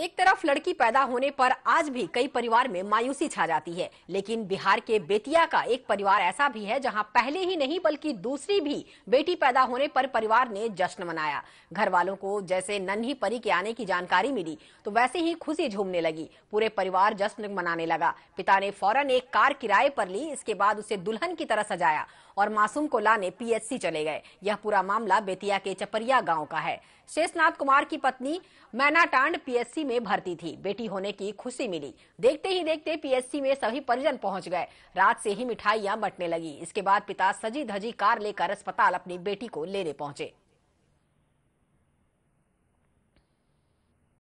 एक तरफ लड़की पैदा होने पर आज भी कई परिवार में मायूसी छा जाती है लेकिन बिहार के बेतिया का एक परिवार ऐसा भी है जहां पहले ही नहीं बल्कि दूसरी भी बेटी पैदा होने पर परिवार ने जश्न मनाया घर वालों को जैसे नन्ही परी के आने की जानकारी मिली तो वैसे ही खुशी झूमने लगी पूरे परिवार जश्न मनाने लगा पिता ने फौरन एक कार किराए पर ली इसके बाद उसे दुल्हन की तरह सजाया और मासूम को लाने पीएचसी चले गए यह पूरा मामला बेतिया के चपरिया गाँव का है शेषनाथ कुमार की पत्नी मैना टांड पीएचसी में भर्ती थी बेटी होने की खुशी मिली देखते ही देखते पीएससी में सभी परिजन पहुंच गए रात से ही मिठाइयां बटने लगी इसके बाद पिता सजी धजी कार लेकर अस्पताल अपनी बेटी को लेने पहुंचे